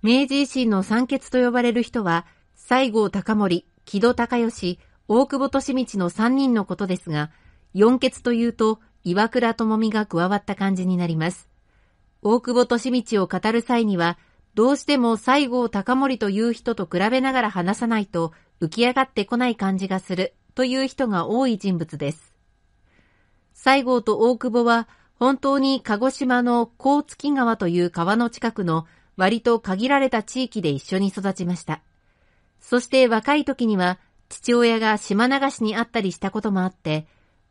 明治維新の三傑と呼ばれる人は、西郷隆盛、木戸隆義、大久保利通の3人のことですが、四傑というと、岩倉智美が加わった感じになります。大久保利通を語る際には、どうしても西郷隆盛という人と比べながら話さないと浮き上がってこない感じがするという人が多い人物です。西郷と大久保は本当に鹿児島の甲月川という川の近くの割と限られた地域で一緒に育ちました。そして若い時には父親が島流しに会ったりしたこともあって、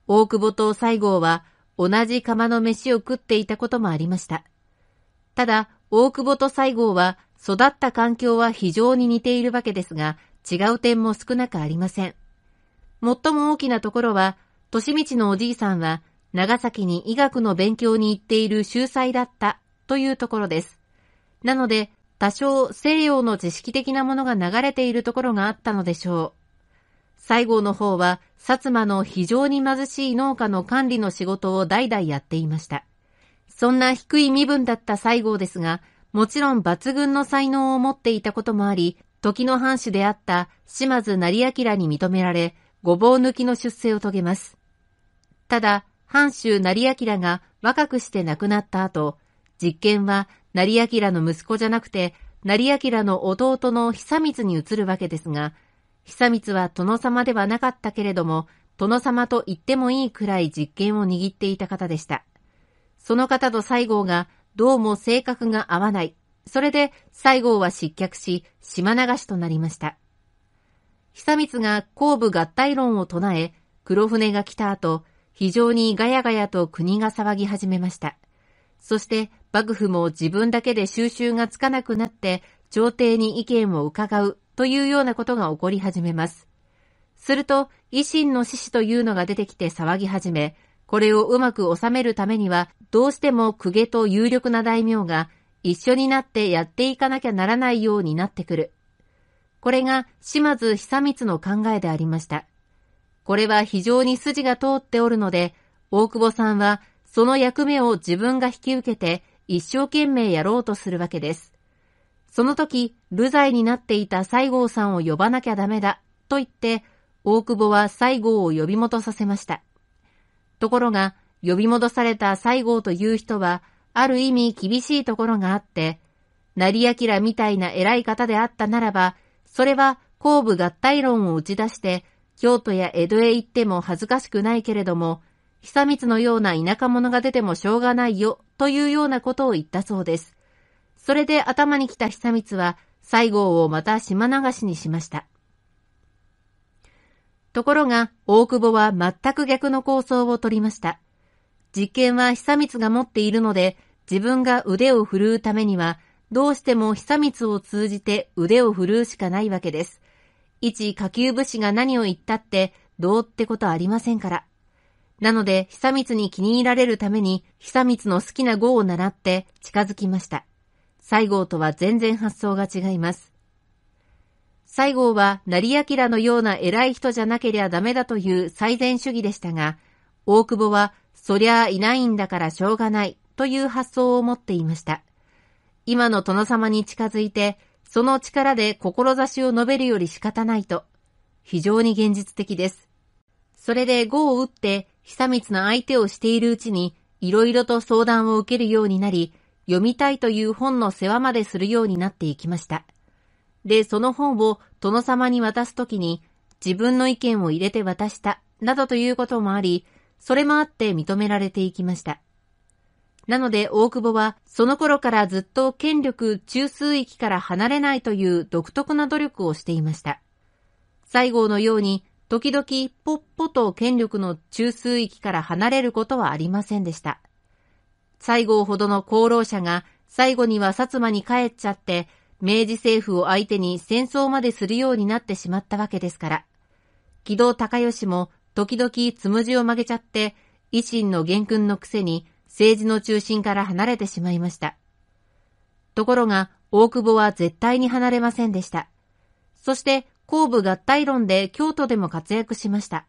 大久保と西郷は同じ釜の飯を食っていたこともありました。ただ、大久保と西郷は育った環境は非常に似ているわけですが、違う点も少なくありません。最も大きなところは、利道のおじいさんは長崎に医学の勉強に行っている秀才だったというところです。なので、多少西洋の知識的なものが流れているところがあったのでしょう。西郷の方は、薩摩の非常に貧しい農家の管理の仕事を代々やっていました。そんな低い身分だった西郷ですが、もちろん抜群の才能を持っていたこともあり、時の藩主であった島津成明に認められ、ごぼう抜きの出世を遂げます。ただ、藩主成明が若くして亡くなった後、実験は成明の息子じゃなくて、成明の弟の久光に移るわけですが、久光は殿様ではなかったけれども、殿様と言ってもいいくらい実験を握っていた方でした。その方と西郷がどうも性格が合わない。それで西郷は失脚し、島流しとなりました。久光が後部合体論を唱え、黒船が来た後、非常にガヤガヤと国が騒ぎ始めました。そして幕府も自分だけで収集がつかなくなって朝廷に意見を伺うというようなことが起こり始めます。すると維新の志士というのが出てきて騒ぎ始め、これをうまく収めるためにはどうしても公家と有力な大名が一緒になってやっていかなきゃならないようになってくる。これが島津久光の考えでありました。これは非常に筋が通っておるので、大久保さんはその役目を自分が引き受けて一生懸命やろうとするわけです。その時、流罪になっていた西郷さんを呼ばなきゃダメだと言って、大久保は西郷を呼び戻させました。ところが、呼び戻された西郷という人は、ある意味厳しいところがあって、成明みたいな偉い方であったならば、それは後部合体論を打ち出して、京都や江戸へ行っても恥ずかしくないけれども、久光のような田舎者が出てもしょうがないよ、というようなことを言ったそうです。それで頭に来た久光は、西郷をまた島流しにしました。ところが、大久保は全く逆の構想を取りました。実験は久光が持っているので、自分が腕を振るうためには、どうしても久光を通じて腕を振るうしかないわけです。一下級武士が何を言ったって、どうってことありませんから。なので、久光に気に入られるために、久光の好きな語を習って近づきました。西郷とは全然発想が違います。西郷は成明のような偉い人じゃなけりゃダメだという最善主義でしたが、大久保は、そりゃあいないんだからしょうがないという発想を持っていました。今の殿様に近づいて、その力で志を述べるより仕方ないと、非常に現実的です。それで語を打って久光の相手をしているうちに、いろいろと相談を受けるようになり、読みたいという本の世話までするようになっていきました。で、その本を殿様に渡すときに、自分の意見を入れて渡した、などということもあり、それもあって認められていきました。なので大久保は、その頃からずっと権力中枢域から離れないという独特な努力をしていました。西郷のように時々ぽっぽと権力の中枢域から離れることはありませんでした。西郷ほどの功労者が最後には薩摩に帰っちゃって、明治政府を相手に戦争までするようになってしまったわけですから。木戸隆義も時々つむじを曲げちゃって、維新の元勲のくせに政治の中心から離れてしまいました。ところが、大久保は絶対に離れませんでした。そして、後部合体論で京都でも活躍しました。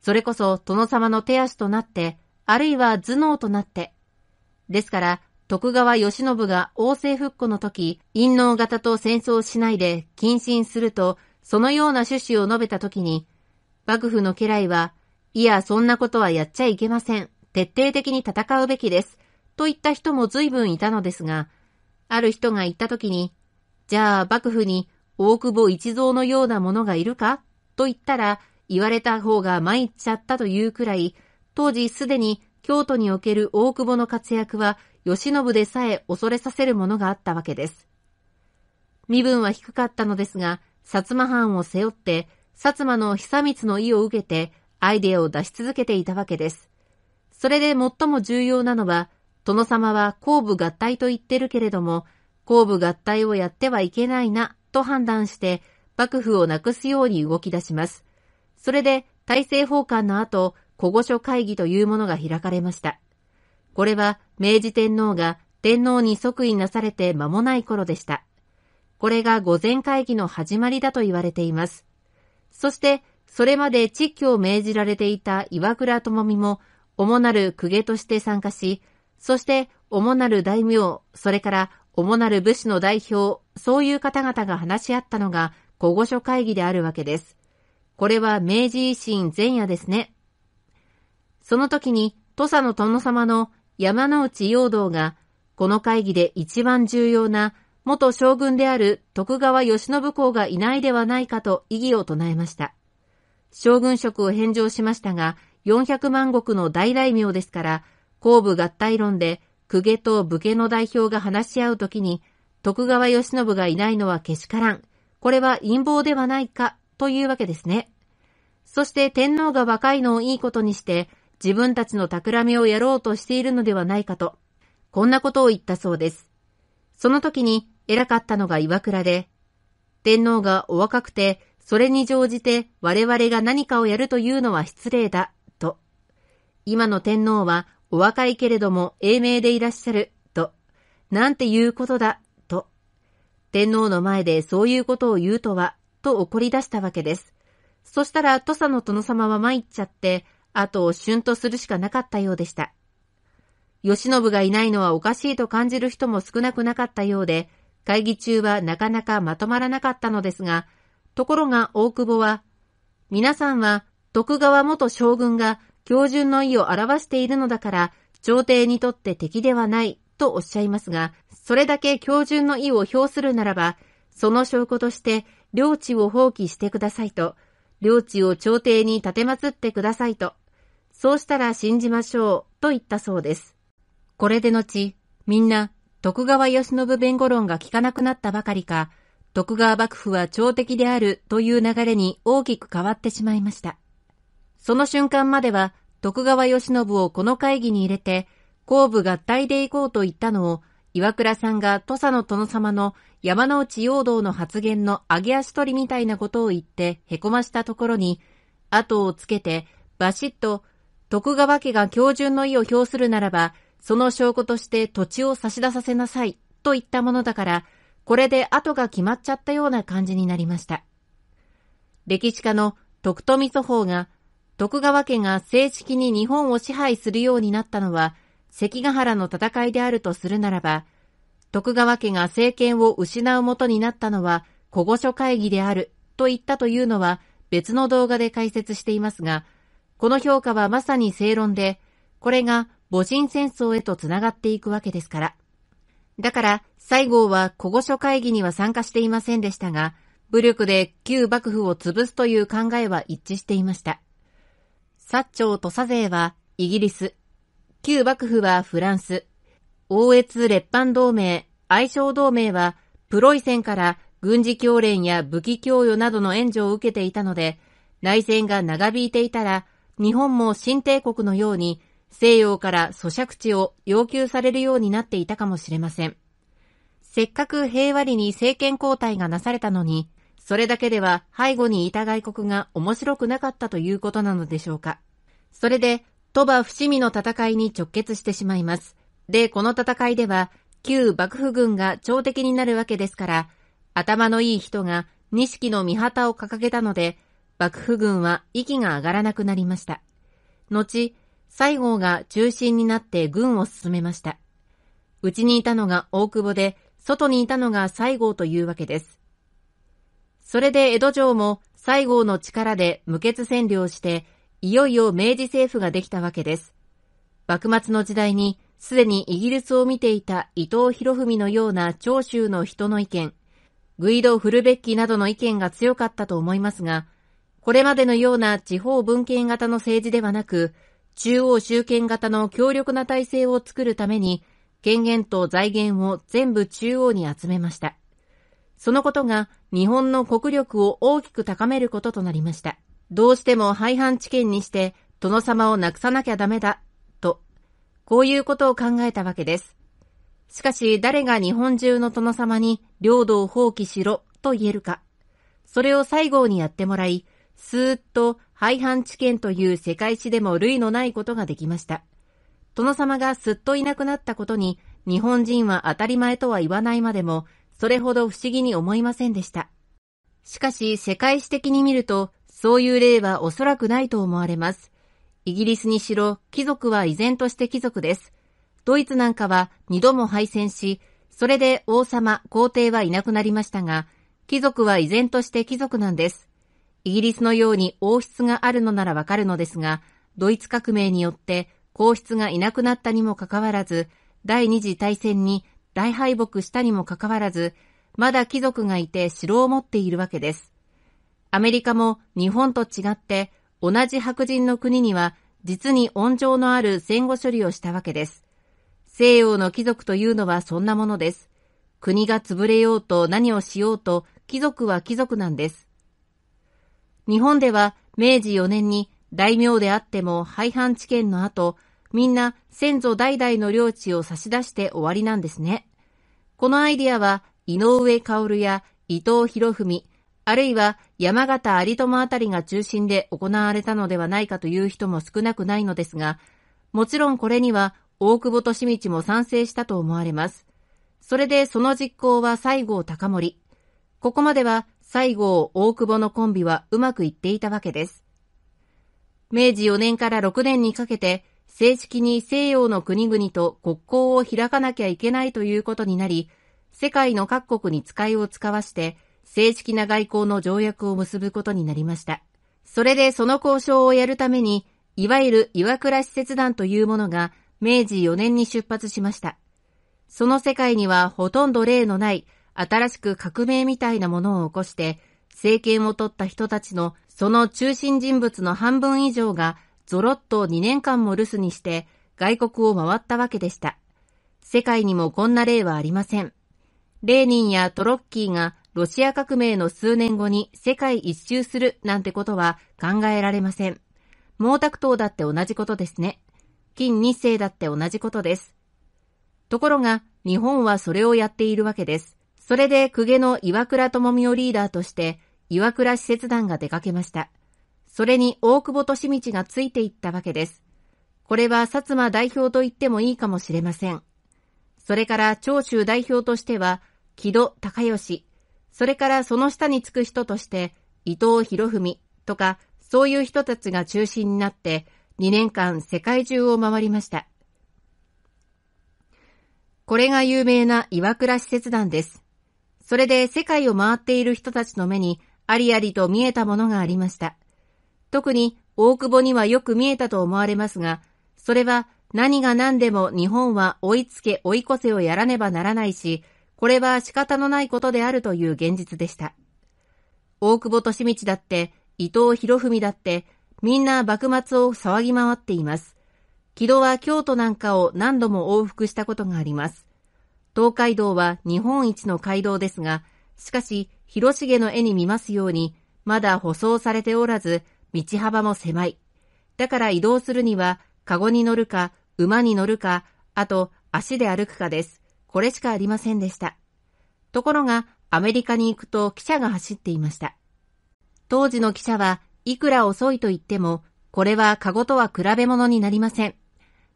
それこそ殿様の手足となって、あるいは頭脳となって。ですから、徳川慶喜が王政復古の時、陰謀型と戦争しないで謹慎すると、そのような趣旨を述べた時に、幕府の家来は、いや、そんなことはやっちゃいけません。徹底的に戦うべきです。といった人も随分いたのですが、ある人が言った時に、じゃあ幕府に大久保一蔵のようなものがいるかと言ったら、言われた方が参っちゃったというくらい、当時すでに京都における大久保の活躍は、慶喜でさえ恐れさせるものがあったわけです。身分は低かったのですが、薩摩藩を背負って、薩摩の久光の意を受けて、アイデアを出し続けていたわけです。それで最も重要なのは、殿様は公部合体と言ってるけれども、公部合体をやってはいけないな、と判断して、幕府をなくすように動き出します。それで、大政奉還の後、保護所会議というものが開かれました。これは、明治天皇が天皇に即位なされて間もない頃でした。これが御前会議の始まりだと言われています。そして、それまで窒居を命じられていた岩倉智美も、主なる公家として参加し、そして主なる大名、それから主なる武士の代表、そういう方々が話し合ったのが古語所会議であるわけです。これは明治維新前夜ですね。その時に土佐の殿様の山内陽道がこの会議で一番重要な元将軍である徳川慶喜公がいないではないかと異議を唱えました。将軍職を返上しましたが、400万石の大大名ですから、公部合体論で公家と武家の代表が話し合うときに、徳川慶喜がいないのはけしからん。これは陰謀ではないか、というわけですね。そして天皇が若いのをいいことにして、自分たちの企みをやろうとしているのではないかと、こんなことを言ったそうです。その時に偉かったのが岩倉で、天皇がお若くて、それに乗じて我々が何かをやるというのは失礼だ、と。今の天皇はお若いけれども英明でいらっしゃる、と。なんていうことだ、天皇の前でそういうことを言うとは、と怒り出したわけです。そしたら土佐の殿様は参っちゃって、後を旬とするしかなかったようでした。吉信がいないのはおかしいと感じる人も少なくなかったようで、会議中はなかなかまとまらなかったのですが、ところが大久保は、皆さんは徳川元将軍が教順の意を表しているのだから、朝廷にとって敵ではないとおっしゃいますが、それだけ標準の意を表するならば、その証拠として領地を放棄してくださいと、領地を朝廷に立てまつってくださいと、そうしたら信じましょうと言ったそうです。これで後、みんな徳川慶喜弁護論が効かなくなったばかりか、徳川幕府は朝敵であるという流れに大きく変わってしまいました。その瞬間までは徳川慶喜をこの会議に入れて、後部合体で行こうと言ったのを岩倉さんが土佐の殿様の山内陽道の発言の上げ足取りみたいなことを言ってへこましたところに、後をつけてバシッと徳川家が標準の意を表するならば、その証拠として土地を差し出させなさいといったものだから、これで後が決まっちゃったような感じになりました。歴史家の徳富祖法が、徳川家が正式に日本を支配するようになったのは、関ヶ原の戦いであるとするならば、徳川家が政権を失うもとになったのは、古語書会議であると言ったというのは別の動画で解説していますが、この評価はまさに正論で、これが戊辰戦争へと繋がっていくわけですから。だから、西郷は古語書会議には参加していませんでしたが、武力で旧幕府を潰すという考えは一致していました。薩長土佐勢はイギリス、旧幕府はフランス、欧越列藩同盟、愛称同盟は、プロイセンから軍事教練や武器供与などの援助を受けていたので、内戦が長引いていたら、日本も新帝国のように西洋から咀嚼地を要求されるようになっていたかもしれません。せっかく平和理に政権交代がなされたのに、それだけでは背後にいた外国が面白くなかったということなのでしょうか。それで鳥羽伏見の戦いに直結してしまいます。で、この戦いでは、旧幕府軍が朝敵になるわけですから、頭のいい人が錦の御旗を掲げたので、幕府軍は息が上がらなくなりました。後、西郷が中心になって軍を進めました。うちにいたのが大久保で、外にいたのが西郷というわけです。それで江戸城も西郷の力で無血占領して、いよいよ明治政府ができたわけです。幕末の時代に、すでにイギリスを見ていた伊藤博文のような長州の人の意見、グイド・フルベッキなどの意見が強かったと思いますが、これまでのような地方文献型の政治ではなく、中央集権型の強力な体制を作るために、権限と財源を全部中央に集めました。そのことが日本の国力を大きく高めることとなりました。どうしても廃藩置県にして殿様をなくさなきゃダメだ、と、こういうことを考えたわけです。しかし誰が日本中の殿様に領土を放棄しろと言えるか。それを西郷にやってもらい、スーッと廃藩置県という世界史でも類のないことができました。殿様がすっといなくなったことに、日本人は当たり前とは言わないまでも、それほど不思議に思いませんでした。しかし世界史的に見ると、そういう例はおそらくないと思われます。イギリスにしろ、貴族は依然として貴族です。ドイツなんかは二度も敗戦し、それで王様、皇帝はいなくなりましたが、貴族は依然として貴族なんです。イギリスのように王室があるのならわかるのですが、ドイツ革命によって皇室がいなくなったにもかかわらず、第二次大戦に大敗北したにもかかわらず、まだ貴族がいて城を持っているわけです。アメリカも日本と違って同じ白人の国には実に温情のある戦後処理をしたわけです。西洋の貴族というのはそんなものです。国が潰れようと何をしようと貴族は貴族なんです。日本では明治4年に大名であっても廃藩置県の後、みんな先祖代々の領地を差し出して終わりなんですね。このアイディアは井上薫や伊藤博文、あるいは山形有友あたりが中心で行われたのではないかという人も少なくないのですが、もちろんこれには大久保利道も賛成したと思われます。それでその実行は西郷隆盛。ここまでは西郷大久保のコンビはうまくいっていたわけです。明治4年から6年にかけて正式に西洋の国々と国交を開かなきゃいけないということになり、世界の各国に使いを使わして正式な外交の条約を結ぶことになりました。それでその交渉をやるために、いわゆる岩倉使節団というものが明治4年に出発しました。その世界にはほとんど例のない新しく革命みたいなものを起こして、政権を取った人たちのその中心人物の半分以上がゾロッと2年間も留守にして外国を回ったわけでした。世界にもこんな例はありません。レーニンやトロッキーがロシア革命の数年後に世界一周するなんてことは考えられません。毛沢東だって同じことですね。金日成だって同じことです。ところが、日本はそれをやっているわけです。それで、公家の岩倉智美をリーダーとして、岩倉使節団が出かけました。それに大久保利道がついていったわけです。これは薩摩代表と言ってもいいかもしれません。それから長州代表としては、木戸高義、それからその下につく人として、伊藤博文とか、そういう人たちが中心になって、2年間世界中を回りました。これが有名な岩倉使節団です。それで世界を回っている人たちの目に、ありありと見えたものがありました。特に大久保にはよく見えたと思われますが、それは何が何でも日本は追いつけ追い越せをやらねばならないし、これは仕方のないことであるという現実でした。大久保利道だって、伊藤博文だって、みんな幕末を騒ぎ回っています。木戸は京都なんかを何度も往復したことがあります。東海道は日本一の街道ですが、しかし、広重の絵に見ますように、まだ舗装されておらず、道幅も狭い。だから移動するには、カゴに乗るか、馬に乗るか、あと足で歩くかです。これしかありませんでした。ところが、アメリカに行くと記者が走っていました。当時の記者はいくら遅いと言っても、これはカゴとは比べ物になりません。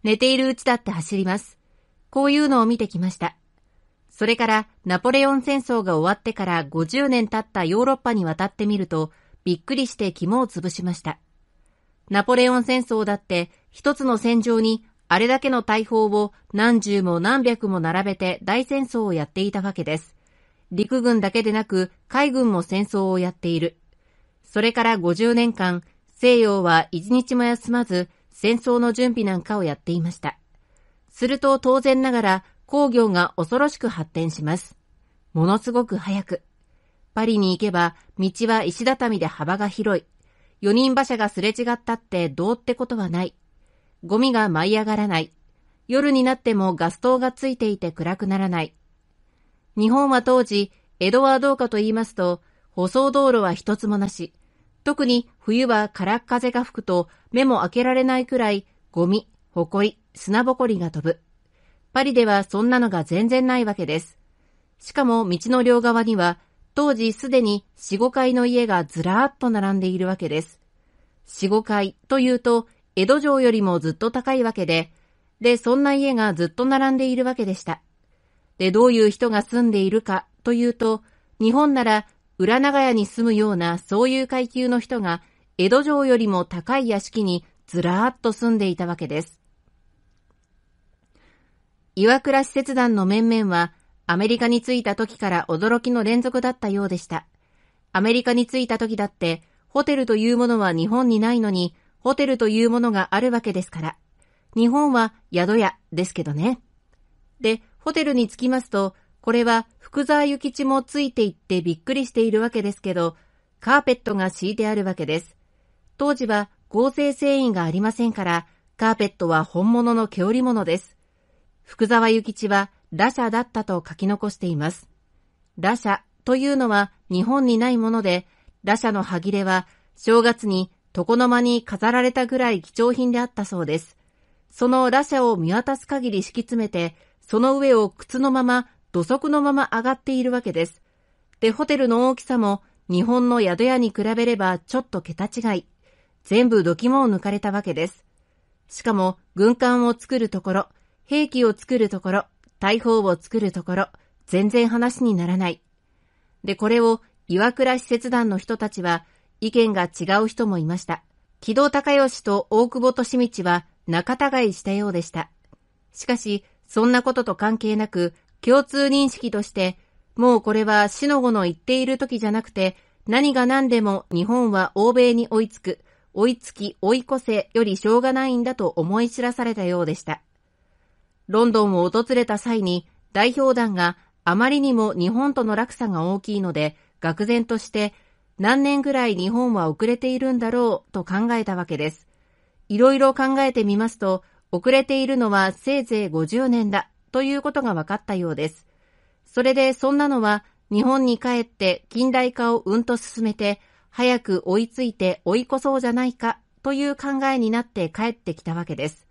寝ているうちだって走ります。こういうのを見てきました。それからナポレオン戦争が終わってから50年経ったヨーロッパに渡ってみると、びっくりして肝を潰しました。ナポレオン戦争だって一つの戦場にあれだけの大砲を何十も何百も並べて大戦争をやっていたわけです。陸軍だけでなく海軍も戦争をやっている。それから50年間、西洋は一日も休まず戦争の準備なんかをやっていました。すると当然ながら工業が恐ろしく発展します。ものすごく早く。パリに行けば道は石畳で幅が広い。4人馬車がすれ違ったってどうってことはない。ゴミが舞い上がらない。夜になってもガス灯がついていて暗くならない。日本は当時、江戸はどうかと言いますと、舗装道路は一つもなし。特に冬は空っ風が吹くと目も開けられないくらいゴミ、ホコり、砂ぼこりが飛ぶ。パリではそんなのが全然ないわけです。しかも道の両側には当時すでに4、5階の家がずらーっと並んでいるわけです。4、5階というと江戸城よりもずっと高いわけで、で、そんな家がずっと並んでいるわけでした。で、どういう人が住んでいるかというと、日本なら裏長屋に住むようなそういう階級の人が江戸城よりも高い屋敷にずらーっと住んでいたわけです。岩倉使節団の面々はアメリカに着いた時から驚きの連続だったようでした。アメリカに着いた時だってホテルというものは日本にないのにホテルというものがあるわけですから。日本は宿屋ですけどね。で、ホテルに着きますと、これは福沢諭吉もついていってびっくりしているわけですけど、カーペットが敷いてあるわけです。当時は合成繊維がありませんから、カーペットは本物の毛織物です。福沢諭吉は羅舎だったと書き残しています。羅舎というのは日本にないもので、羅舎の歯切れは正月に床の間に飾られたぐらい貴重品であったそうです。その打者を見渡す限り敷き詰めて、その上を靴のまま、土足のまま上がっているわけです。で、ホテルの大きさも、日本の宿屋に比べればちょっと桁違い。全部土肝を抜かれたわけです。しかも、軍艦を作るところ、兵器を作るところ、大砲を作るところ、全然話にならない。で、これを岩倉使節団の人たちは意見が違う人もいました。木戸隆義と大久保利道は仲違いしたようでした。しかし、そんなことと関係なく、共通認識として、もうこれは死の後の言っている時じゃなくて、何が何でも日本は欧米に追いつく、追いつき追い越せよりしょうがないんだと思い知らされたようでした。ロンドンを訪れた際に代表団があまりにも日本との落差が大きいので、愕然として何年ぐらい日本は遅れているんだろうと考えたわけです。いろいろ考えてみますと、遅れているのはせいぜい50年だということが分かったようです。それでそんなのは日本に帰って近代化をうんと進めて、早く追いついて追い越そうじゃないかという考えになって帰ってきたわけです。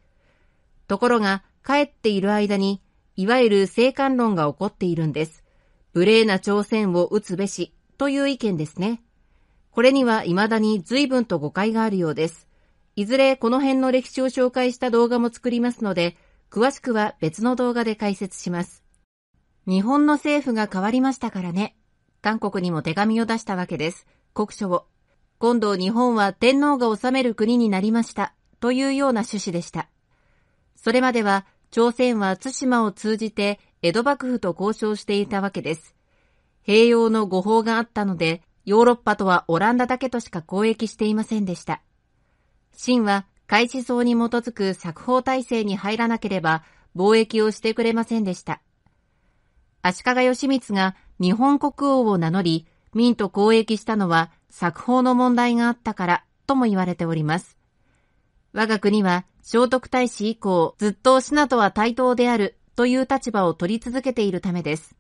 ところが帰っている間に、いわゆる生還論が起こっているんです。無礼な朝鮮を打つべしという意見ですね。これには未だに随分と誤解があるようです。いずれこの辺の歴史を紹介した動画も作りますので、詳しくは別の動画で解説します。日本の政府が変わりましたからね。韓国にも手紙を出したわけです。国書を。今度日本は天皇が治める国になりました。というような趣旨でした。それまでは、朝鮮は津島を通じて江戸幕府と交渉していたわけです。併用の誤報があったので、ヨーロッパとはオランダだけとしか交易していませんでした。清は開始層に基づく作法体制に入らなければ貿易をしてくれませんでした。足利義満が日本国王を名乗り、民と交易したのは作法の問題があったからとも言われております。我が国は聖徳太子以降ずっとシナとは対等であるという立場を取り続けているためです。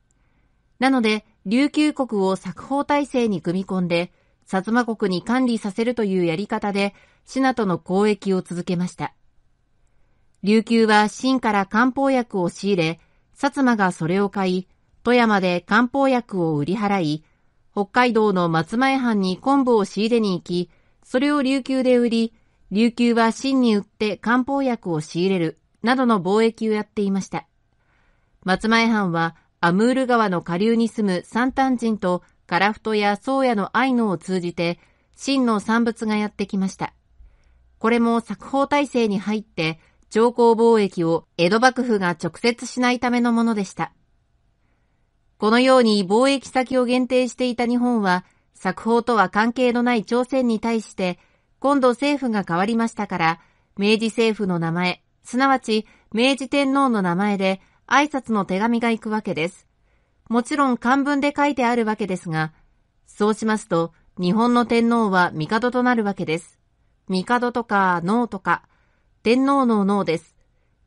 なので、琉球国を作法体制に組み込んで、薩摩国に管理させるというやり方で、シナとの交易を続けました。琉球は清から漢方薬を仕入れ、薩摩がそれを買い、富山で漢方薬を売り払い、北海道の松前藩に昆布を仕入れに行き、それを琉球で売り、琉球は清に売って漢方薬を仕入れる、などの貿易をやっていました。松前藩はアムール川の下流に住む山ン人とカラフトや宗谷の愛のを通じて、真の産物がやってきました。これも作法体制に入って、上皇貿易を江戸幕府が直接しないためのものでした。このように貿易先を限定していた日本は、作法とは関係のない朝鮮に対して、今度政府が変わりましたから、明治政府の名前、すなわち明治天皇の名前で、挨拶の手紙が行くわけです。もちろん漢文で書いてあるわけですが、そうしますと、日本の天皇は帝となるわけです。帝とか能とか、天皇の能です。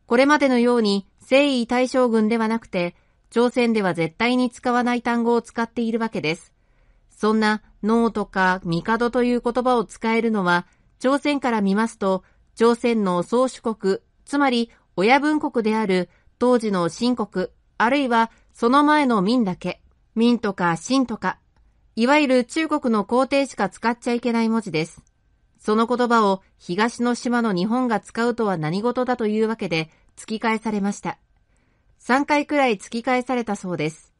これまでのように征夷大将軍ではなくて、朝鮮では絶対に使わない単語を使っているわけです。そんな能とか帝という言葉を使えるのは、朝鮮から見ますと、朝鮮の宗主国、つまり親分国である当時の新国、あるいはその前の民だけ、民とか新とか、いわゆる中国の皇帝しか使っちゃいけない文字です。その言葉を東の島の日本が使うとは何事だというわけで突き返されました。3回くらい突き返されたそうです。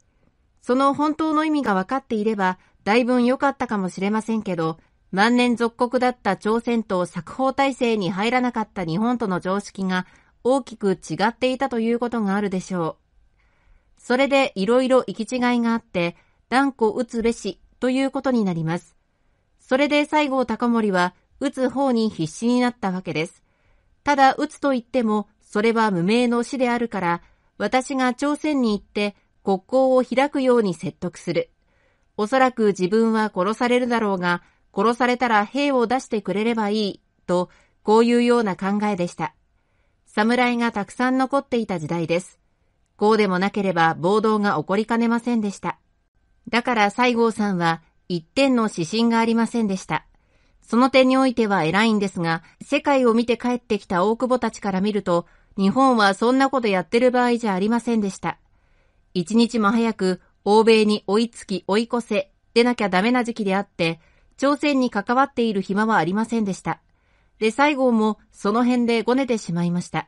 その本当の意味が分かっていれば、だいぶ良かったかもしれませんけど、万年属国だった朝鮮と作法体制に入らなかった日本との常識が大きく違っていたということがあるでしょう。それでいろいろ行き違いがあって、断固打つべしということになります。それで西郷隆盛は打つ方に必死になったわけです。ただ打つと言っても、それは無名の死であるから、私が朝鮮に行って国交を開くように説得する。おそらく自分は殺されるだろうが、殺されたら兵を出してくれればいい、と、こういうような考えでした。侍がたくさん残っていた時代です。こうでもなければ暴動が起こりかねませんでした。だから西郷さんは一点の指針がありませんでした。その点においては偉いんですが、世界を見て帰ってきた大久保たちから見ると、日本はそんなことやってる場合じゃありませんでした。一日も早く欧米に追いつき追い越せ出なきゃダメな時期であって、朝鮮に関わっている暇はありませんでした。で西郷もその辺でごねてしまいました。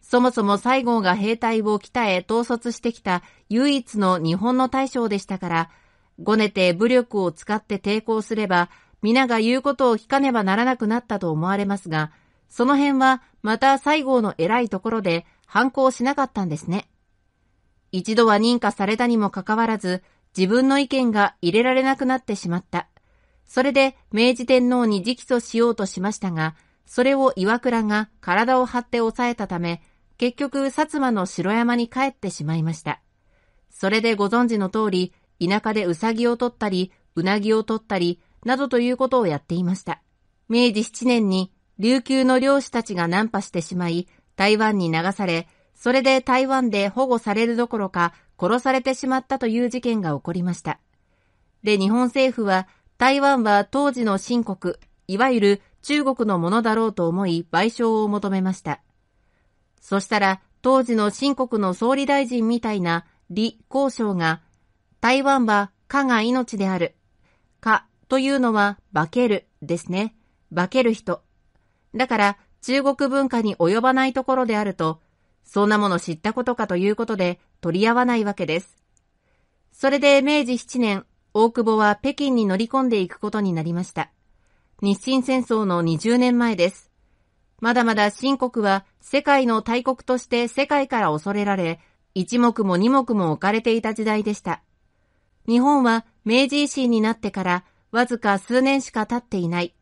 そもそも西郷が兵隊を北へ統率してきた唯一の日本の大将でしたから、ごねて武力を使って抵抗すれば、皆が言うことを聞かねばならなくなったと思われますが、その辺はまた西郷の偉いところで反抗しなかったんですね。一度は認可されたにもかかわらず、自分の意見が入れられなくなってしまった。それで明治天皇に直訴しようとしましたが、それを岩倉が体を張って抑えたため、結局薩摩の城山に帰ってしまいました。それでご存知の通り、田舎でうさぎを取ったり、うなぎを取ったり、などということをやっていました。明治7年に琉球の漁師たちがナンパしてしまい、台湾に流され、それで台湾で保護されるどころか殺されてしまったという事件が起こりました。で、日本政府は台湾は当時の新国、いわゆる中国のものだろうと思い賠償を求めました。そしたら当時の新国の総理大臣みたいな李光章が、台湾はかが命である。かというのは化けるですね。化ける人。だから中国文化に及ばないところであると、そんなもの知ったことかということで取り合わないわけです。それで明治7年、大久保は北京に乗り込んでいくことになりました。日清戦争の20年前です。まだまだ新国は世界の大国として世界から恐れられ、一目も二目も置かれていた時代でした。日本は明治維新になってからわずか数年しか経っていない。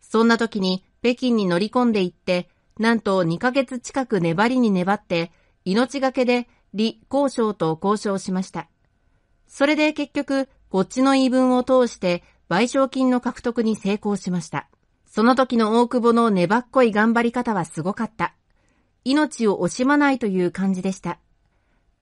そんな時に北京に乗り込んでいって、なんと2ヶ月近く粘りに粘って、命がけで李交渉と交渉しました。それで結局、こっちの言い分を通して賠償金の獲得に成功しました。その時の大久保の粘っこい頑張り方はすごかった。命を惜しまないという感じでした。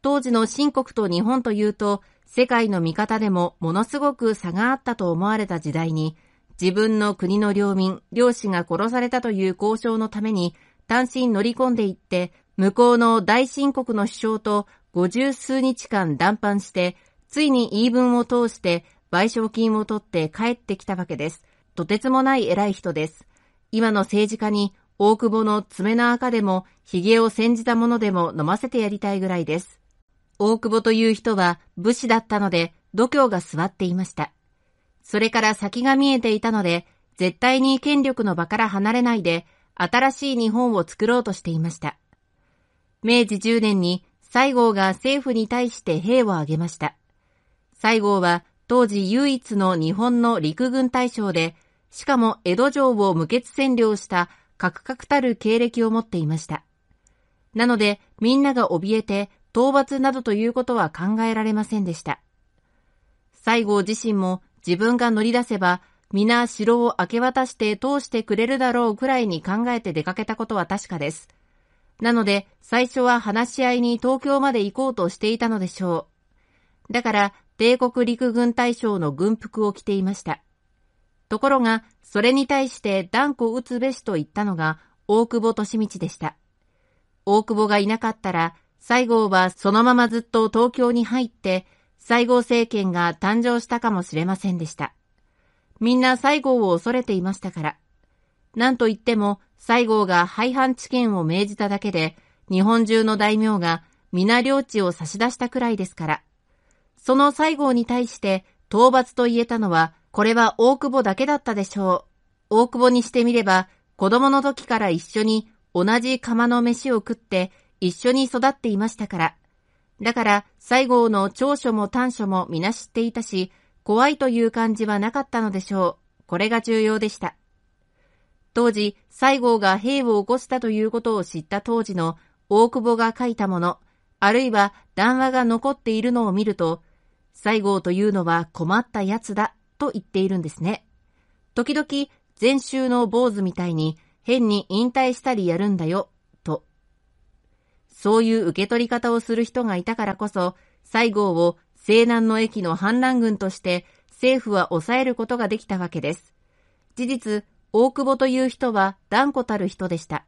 当時の新国と日本というと、世界の味方でもものすごく差があったと思われた時代に、自分の国の領民、漁師が殺されたという交渉のために、単身乗り込んでいって、向こうの大新国の首相と五十数日間談判して、ついに言い分を通して賠償金を取って帰ってきたわけです。とてつもない偉い人です。今の政治家に大久保の爪の赤でも髭を煎じたものでも飲ませてやりたいぐらいです。大久保という人は武士だったので度胸が座っていました。それから先が見えていたので絶対に権力の場から離れないで新しい日本を作ろうとしていました。明治10年に西郷が政府に対して兵を挙げました。西郷は当時唯一の日本の陸軍大将で、しかも江戸城を無血占領した格々たる経歴を持っていました。なので、みんなが怯えて討伐などということは考えられませんでした。西郷自身も自分が乗り出せば、皆城を明け渡して通してくれるだろうくらいに考えて出かけたことは確かです。なので、最初は話し合いに東京まで行こうとしていたのでしょう。だから、帝国陸軍大将の軍服を着ていました。ところが、それに対して断固打つべしと言ったのが大久保利道でした。大久保がいなかったら、西郷はそのままずっと東京に入って、西郷政権が誕生したかもしれませんでした。みんな西郷を恐れていましたから。なんと言っても、西郷が廃藩置県を命じただけで、日本中の大名が皆領地を差し出したくらいですから。その西郷に対して討伐と言えたのは、これは大久保だけだったでしょう。大久保にしてみれば、子供の時から一緒に同じ釜の飯を食って一緒に育っていましたから。だから西郷の長所も短所も皆知っていたし、怖いという感じはなかったのでしょう。これが重要でした。当時、西郷が兵を起こしたということを知った当時の大久保が書いたもの、あるいは談話が残っているのを見ると、西郷というのは困ったやつだと言っているんですね。時々、前週の坊主みたいに変に引退したりやるんだよ、と。そういう受け取り方をする人がいたからこそ、西郷を西南の駅の反乱軍として政府は抑えることができたわけです。事実、大久保という人は断固たる人でした。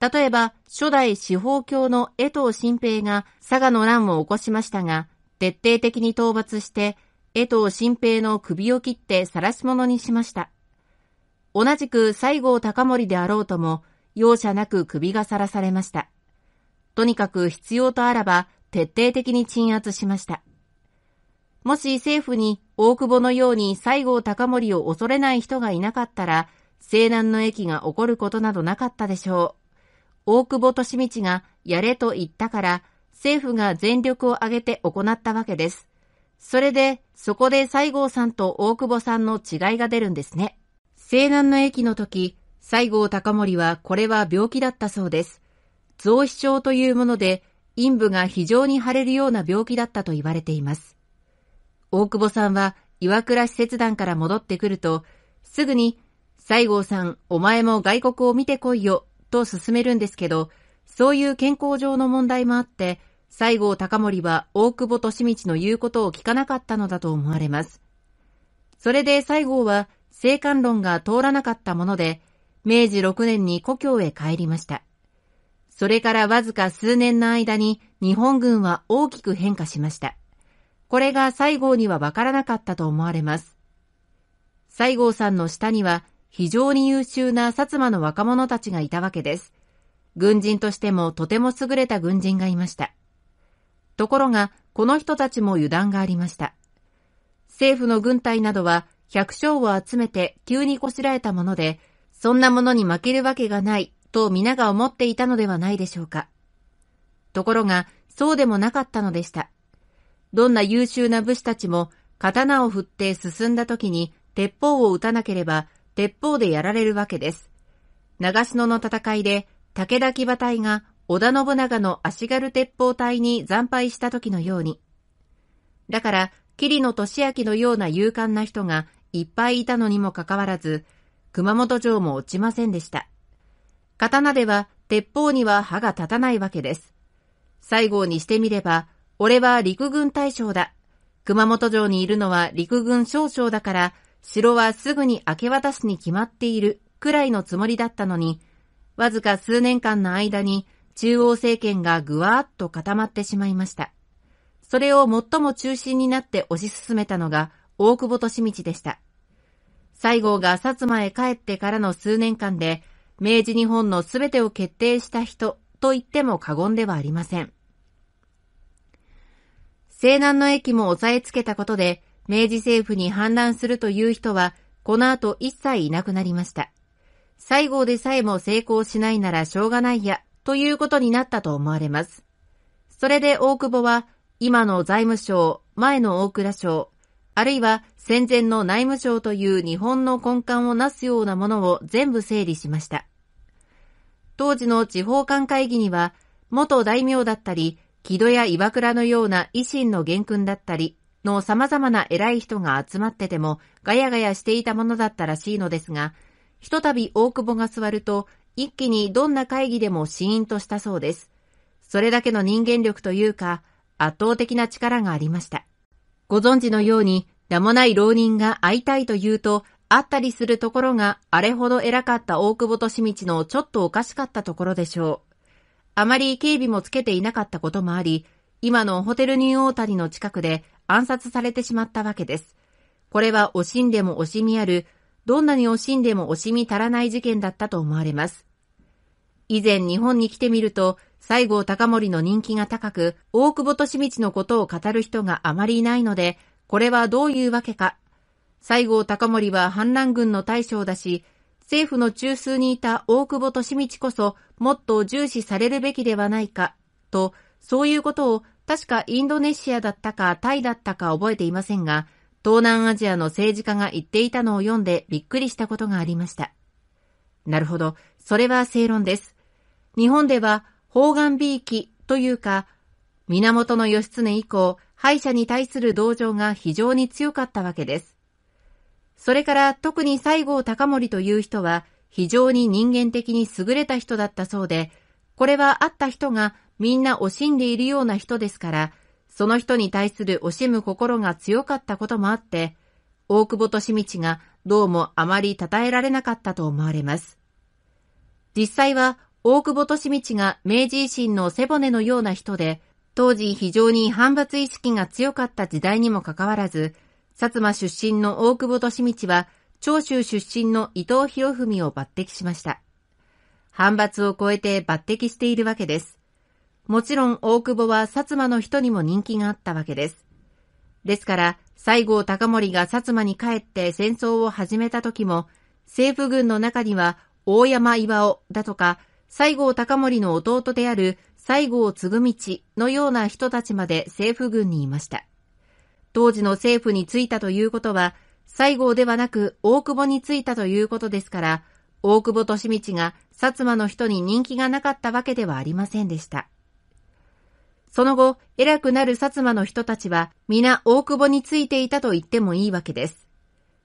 例えば、初代司法教の江藤新平が佐賀の乱を起こしましたが、徹底的に討伐して、江藤新平の首を切って晒し者にしました。同じく西郷隆盛であろうとも、容赦なく首が晒されました。とにかく必要とあらば、徹底的に鎮圧しました。もし政府に大久保のように西郷隆盛を恐れない人がいなかったら、西南の駅が起こることなどなかったでしょう。大久保利道がやれと言ったから、政府が全力を挙げて行ったわけです。それで、そこで西郷さんと大久保さんの違いが出るんですね。西南の駅の時、西郷隆盛はこれは病気だったそうです。増死症というもので、陰部が非常に腫れるような病気だったと言われています。大久保さんは岩倉使節団から戻ってくると、すぐに、西郷さん、お前も外国を見てこいよ、と勧めるんですけど、そういう健康上の問題もあって、西郷隆盛は大久保利通の言うことを聞かなかったのだと思われます。それで西郷は生還論が通らなかったもので、明治6年に故郷へ帰りました。それからわずか数年の間に日本軍は大きく変化しました。これが西郷にはわからなかったと思われます。西郷さんの下には非常に優秀な薩摩の若者たちがいたわけです。軍人としてもとても優れた軍人がいました。ところが、この人たちも油断がありました。政府の軍隊などは百姓を集めて急にこしらえたもので、そんなものに負けるわけがないと皆が思っていたのではないでしょうか。ところが、そうでもなかったのでした。どんな優秀な武士たちも刀を振って進んだ時に鉄砲を撃たなければ鉄砲でやられるわけです。長篠の戦いで武田騎馬隊が織田信長の足軽鉄砲隊に惨敗した時のように。だから、桐野敏明のような勇敢な人がいっぱいいたのにもかかわらず、熊本城も落ちませんでした。刀では鉄砲には歯が立たないわけです。西郷にしてみれば、俺は陸軍大将だ。熊本城にいるのは陸軍少将だから、城はすぐに明け渡すに決まっているくらいのつもりだったのに、わずか数年間の間に中央政権がぐわーっと固まってしまいました。それを最も中心になって推し進めたのが大久保利通でした。西郷が薩摩へ帰ってからの数年間で、明治日本の全てを決定した人と言っても過言ではありません。西南の駅も押さえつけたことで、明治政府に反乱するという人は、この後一切いなくなりました。西郷でさえも成功しないならしょうがないや、ということになったと思われます。それで大久保は、今の財務省、前の大蔵省、あるいは戦前の内務省という日本の根幹をなすようなものを全部整理しました。当時の地方官会議には、元大名だったり、木戸や岩倉のような維新の元君だったりの様々な偉い人が集まっててもガヤガヤしていたものだったらしいのですが、ひとたび大久保が座ると一気にどんな会議でもシーンとしたそうです。それだけの人間力というか、圧倒的な力がありました。ご存知のように、名もない浪人が会いたいと言うと、会ったりするところがあれほど偉かった大久保利道のちょっとおかしかったところでしょう。あまり警備もつけていなかったこともあり、今のホテルニューオータニの近くで暗殺されてしまったわけです。これは惜しんでも惜しみあるどんなに惜しんでも惜しみ足らない事件だったと思われます。以前日本に来てみると、西郷隆盛の人気が高く、大久保利道のことを語る人があまりいないので、これはどういうわけか。西郷隆盛は反乱軍の大将だし、政府の中枢にいた大久保利道こそもっと重視されるべきではないか、と、そういうことを確かインドネシアだったかタイだったか覚えていませんが、東南アジアの政治家が言っていたのを読んでびっくりしたことがありました。なるほど、それは正論です。日本では、方眼美意気というか、源義経以降、敗者に対する同情が非常に強かったわけです。それから特に西郷隆盛という人は、非常に人間的に優れた人だったそうで、これは会った人がみんな惜しんでいるような人ですから、その人に対する惜しむ心が強かったこともあって、大久保利道がどうもあまり称えられなかったと思われます。実際は大久保利道が明治維新の背骨のような人で、当時非常に反発意識が強かった時代にもかかわらず、薩摩出身の大久保利道は、長州出身の伊藤博文を抜擢しました。反発を超えて抜擢しているわけです。もちろん大久保は薩摩の人にも人気があったわけです。ですから、西郷隆盛が薩摩に帰って戦争を始めた時も、政府軍の中には大山岩尾だとか、西郷隆盛の弟である西郷嗣道のような人たちまで政府軍にいました。当時の政府に就いたということは、西郷ではなく大久保に就いたということですから、大久保利道が薩摩の人に人気がなかったわけではありませんでした。その後、偉くなる薩摩の人たちは、皆大久保についていたと言ってもいいわけです。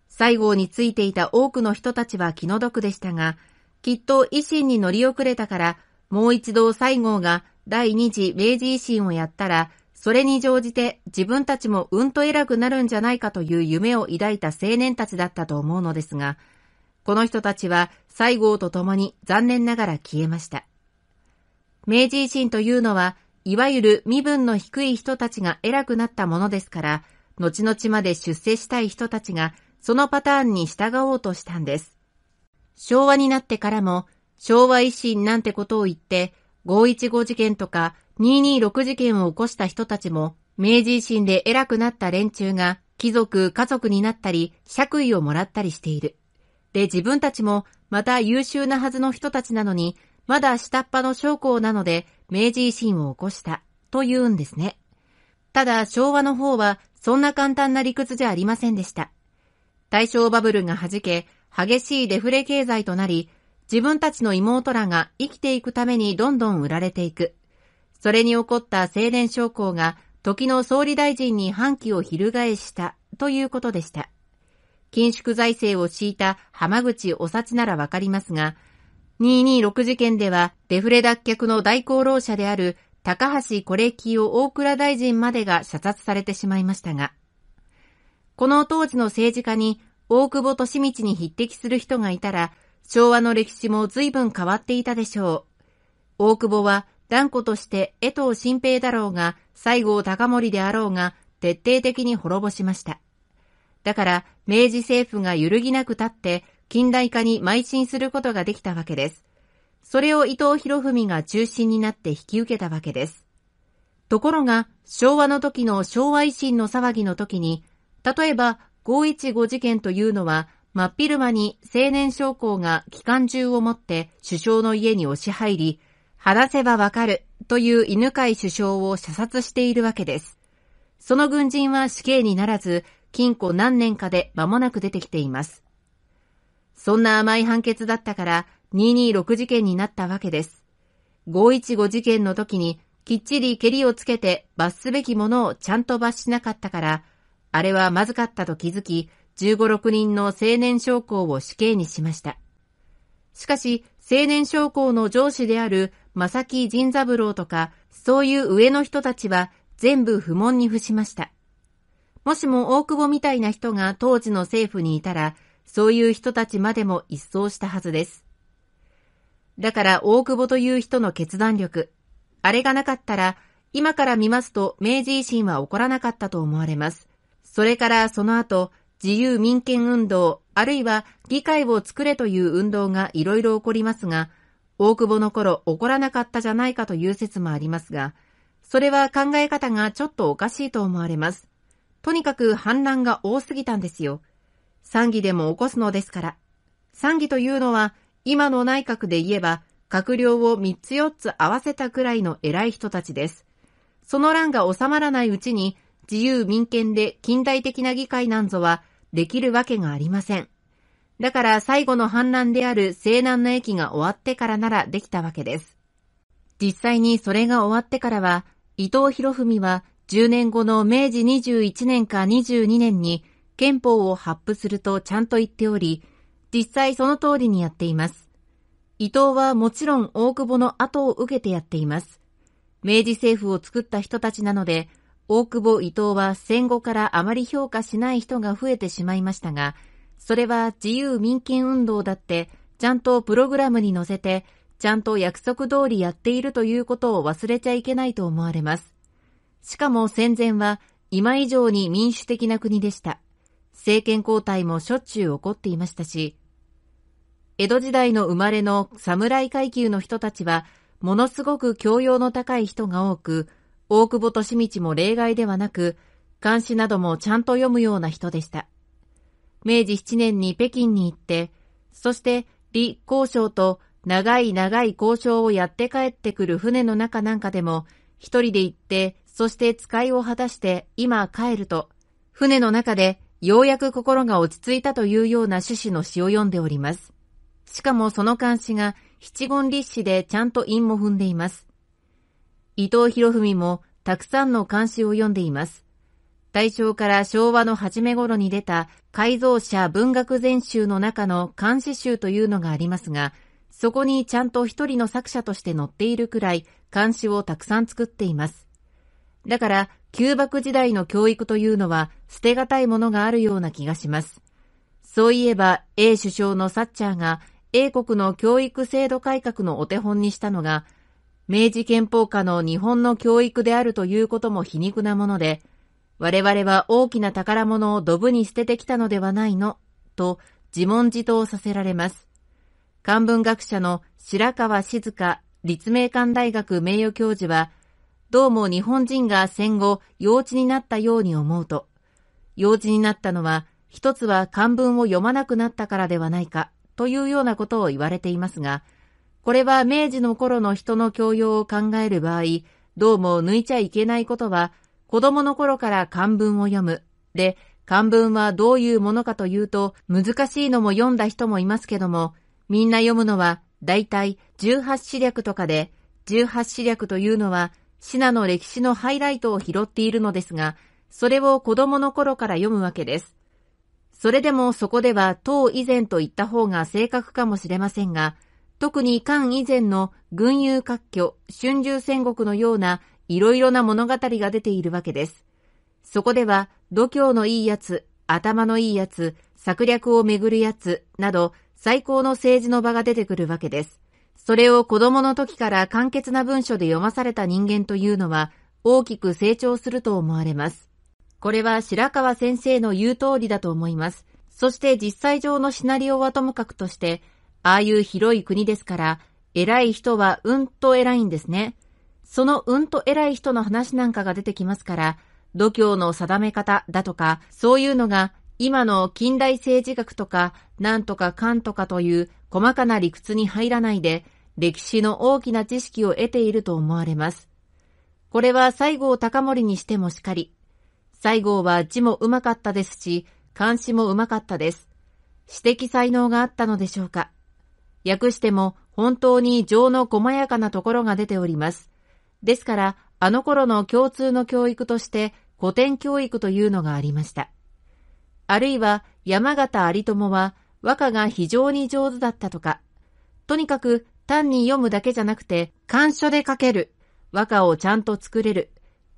西郷についていた多くの人たちは気の毒でしたが、きっと維新に乗り遅れたから、もう一度西郷が第二次明治維新をやったら、それに乗じて自分たちもうんと偉くなるんじゃないかという夢を抱いた青年たちだったと思うのですが、この人たちは西郷と共に残念ながら消えました。明治維新というのはいわゆる身分の低い人たちが偉くなったものですから、後々まで出世したい人たちがそのパターンに従おうとしたんです。昭和になってからも、昭和維新なんてことを言って、515事件とか226事件を起こした人たちも、明治維新で偉くなった連中が貴族、家族になったり、爵位をもらったりしている。で、自分たちもまた優秀なはずの人たちなのに、まだ下っ端の将校なので、明治維新を起こしたと言うんですね。ただ昭和の方はそんな簡単な理屈じゃありませんでした。大正バブルが弾け、激しいデフレ経済となり、自分たちの妹らが生きていくためにどんどん売られていく。それに起こった青年将校が時の総理大臣に反旗を翻したということでした。緊縮財政を敷いた浜口お幸ならわかりますが、226事件では、デフレ脱却の大功労者である高橋コレキ大倉大臣までが射殺されてしまいましたが、この当時の政治家に大久保利道に匹敵する人がいたら、昭和の歴史も随分変わっていたでしょう。大久保は断固として江藤新平だろうが、西郷隆盛であろうが、徹底的に滅ぼしました。だから、明治政府が揺るぎなく立って、近代化に邁進することができたわけです。それを伊藤博文が中心になって引き受けたわけです。ところが、昭和の時の昭和維新の騒ぎの時に、例えば515事件というのは、真っ昼間に青年将校が機関銃を持って首相の家に押し入り、話せばわかるという犬飼首相を射殺しているわけです。その軍人は死刑にならず、禁錮何年かで間もなく出てきています。そんな甘い判決だったから226事件になったわけです。515事件の時にきっちり蹴りをつけて罰すべきものをちゃんと罰しなかったから、あれはまずかったと気づき、15、6人の青年将校を死刑にしました。しかし、青年将校の上司である正木仁三郎とか、そういう上の人たちは全部不問に付しました。もしも大久保みたいな人が当時の政府にいたら、そういう人たちまでも一掃したはずです。だから大久保という人の決断力、あれがなかったら、今から見ますと明治維新は起こらなかったと思われます。それからその後、自由民権運動、あるいは議会を作れという運動がいろいろ起こりますが、大久保の頃起こらなかったじゃないかという説もありますが、それは考え方がちょっとおかしいと思われます。とにかく反乱が多すぎたんですよ。賛議でも起こすのですから。賛議というのは、今の内閣で言えば、閣僚を3つ4つ合わせたくらいの偉い人たちです。その乱が収まらないうちに、自由民権で近代的な議会なんぞはできるわけがありません。だから最後の反乱である西南の駅が終わってからならできたわけです。実際にそれが終わってからは、伊藤博文は10年後の明治21年か22年に憲法を発布するとちゃんと言っており、実際その通りにやっています。伊藤はもちろん大久保の後を受けてやっています。明治政府を作った人たちなので、大久保伊藤は戦後からあまり評価しない人が増えてしまいましたが、それは自由民権運動だって、ちゃんとプログラムに載せて、ちゃんと約束通りやっているということを忘れちゃいけないと思われます。しかも戦前は今以上に民主的な国でした。政権交代もしょっちゅう起こっていましたし、江戸時代の生まれの侍階級の人たちは、ものすごく教養の高い人が多く、大久保利道も例外ではなく、漢詩などもちゃんと読むような人でした。明治7年に北京に行って、そして李交渉と長い長い交渉をやって帰ってくる船の中なんかでも、一人で行って、そして使いを果たして今帰ると、船の中でようやく心が落ち着いたというような趣旨の詩を読んでおります。しかもその漢詩が七言立詩でちゃんと韻も踏んでいます。伊藤博文もたくさんの漢詩を読んでいます。大正から昭和の初め頃に出た改造者文学全集の中の漢詩集というのがありますが、そこにちゃんと一人の作者として載っているくらい漢詩をたくさん作っています。だから、旧幕時代の教育というのは捨てがたいものがあるような気がします。そういえば、A 首相のサッチャーが、英国の教育制度改革のお手本にしたのが、明治憲法下の日本の教育であるということも皮肉なもので、我々は大きな宝物をドブに捨ててきたのではないの、と自問自答させられます。漢文学者の白川静香立命館大学名誉教授は、どうも日本人が戦後幼稚になったように思うと、幼稚になったのは、一つは漢文を読まなくなったからではないか、というようなことを言われていますが、これは明治の頃の人の教養を考える場合、どうも抜いちゃいけないことは、子供の頃から漢文を読む。で、漢文はどういうものかというと、難しいのも読んだ人もいますけども、みんな読むのは、だいたい18視略とかで、18視略というのは、シナの歴史のハイライトを拾っているのですが、それを子供の頃から読むわけです。それでもそこでは唐以前と言った方が正確かもしれませんが、特に漢以前の群雄割拠、春秋戦国のようないろいろな物語が出ているわけです。そこでは度胸のいいやつ、頭のいいやつ、策略をめぐるやつなど最高の政治の場が出てくるわけです。それを子供の時から簡潔な文書で読まされた人間というのは大きく成長すると思われます。これは白川先生の言う通りだと思います。そして実際上のシナリオはともかくとして、ああいう広い国ですから、偉い人はうんと偉いんですね。そのうんと偉い人の話なんかが出てきますから、度胸の定め方だとか、そういうのが今の近代政治学とか、なんとかかんとかという細かな理屈に入らないで、歴史の大きな知識を得ていると思われます。これは西郷隆盛にしてもしかり。西郷は字もうまかったですし、漢視もうまかったです。私的才能があったのでしょうか。訳しても本当に情の細やかなところが出ております。ですから、あの頃の共通の教育として古典教育というのがありました。あるいは山形有朋は和歌が非常に上手だったとか。とにかく単に読むだけじゃなくて、感書で書ける。和歌をちゃんと作れる。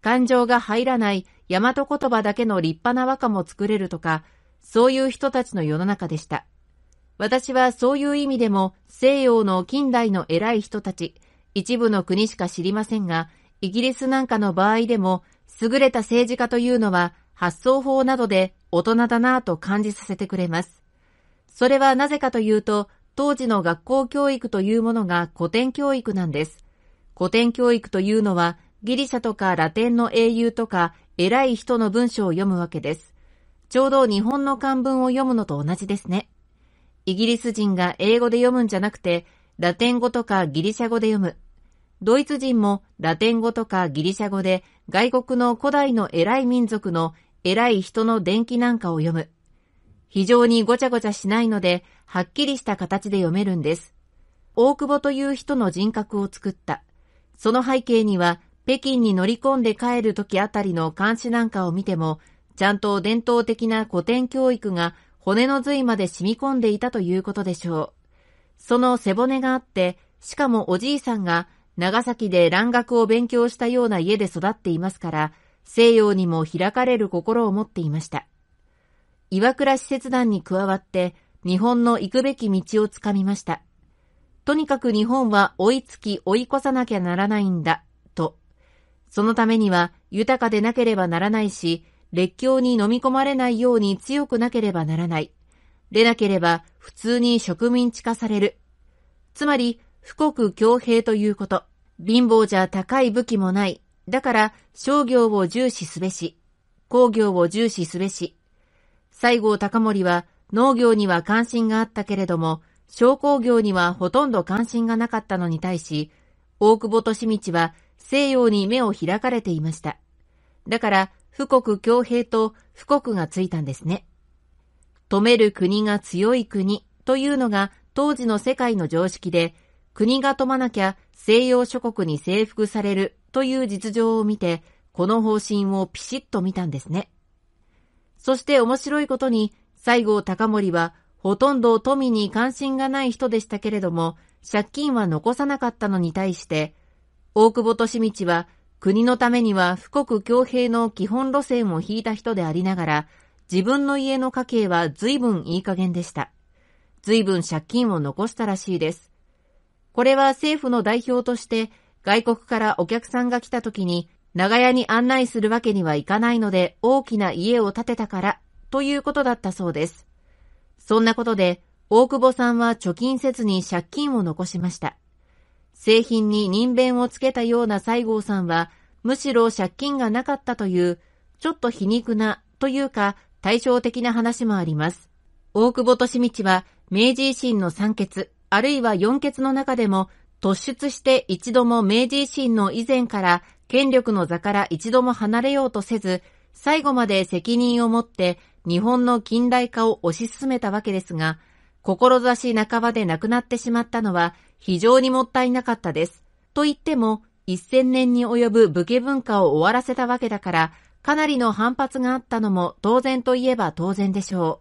感情が入らない大和言葉だけの立派な和歌も作れるとか、そういう人たちの世の中でした。私はそういう意味でも西洋の近代の偉い人たち、一部の国しか知りませんが、イギリスなんかの場合でも、優れた政治家というのは発想法などで大人だなぁと感じさせてくれます。それはなぜかというと、当時の学校教育というものが古典教育なんです。古典教育というのは、ギリシャとかラテンの英雄とか、偉い人の文章を読むわけです。ちょうど日本の漢文を読むのと同じですね。イギリス人が英語で読むんじゃなくて、ラテン語とかギリシャ語で読む。ドイツ人もラテン語とかギリシャ語で外国の古代の偉い民族の偉い人の伝記なんかを読む。非常にごちゃごちゃしないので、はっきりした形で読めるんです。大久保という人の人格を作った。その背景には、北京に乗り込んで帰る時あたりの監視なんかを見ても、ちゃんと伝統的な古典教育が骨の髄まで染み込んでいたということでしょう。その背骨があって、しかもおじいさんが長崎で蘭学を勉強したような家で育っていますから、西洋にも開かれる心を持っていました。岩倉使節団に加わって日本の行くべき道をつかみました。とにかく日本は追いつき追い越さなきゃならないんだ、と。そのためには豊かでなければならないし、列強に飲み込まれないように強くなければならない。でなければ普通に植民地化される。つまり、富国強兵ということ。貧乏じゃ高い武器もない。だから、商業を重視すべし。工業を重視すべし。西郷隆盛は農業には関心があったけれども、商工業にはほとんど関心がなかったのに対し、大久保利道は西洋に目を開かれていました。だから、富国強兵と富国がついたんですね。富める国が強い国というのが当時の世界の常識で、国が富まなきゃ西洋諸国に征服されるという実情を見て、この方針をピシッと見たんですね。そして面白いことに、西郷隆盛はほとんど富に関心がない人でしたけれども、借金は残さなかったのに対して、大久保利道は国のためには富国強兵の基本路線を引いた人でありながら、自分の家の家計は随分いい加減でした。随分借金を残したらしいです。これは政府の代表として外国からお客さんが来た時に長屋に案内するわけにはいかないので大きな家を建てたからということだったそうです。そんなことで大久保さんは貯金せずに借金を残しました。製品に人弁をつけたような西郷さんはむしろ借金がなかったというちょっと皮肉なというか対照的な話もあります。大久保利道は明治維新の三欠、あるいは四欠の中でも突出して一度も明治維新の以前から権力の座から一度も離れようとせず、最後まで責任を持って日本の近代化を推し進めたわけですが、志半ばで亡くなってしまったのは非常にもったいなかったです。と言っても、1000年に及ぶ武家文化を終わらせたわけだから、かなりの反発があったのも当然といえば当然でしょう。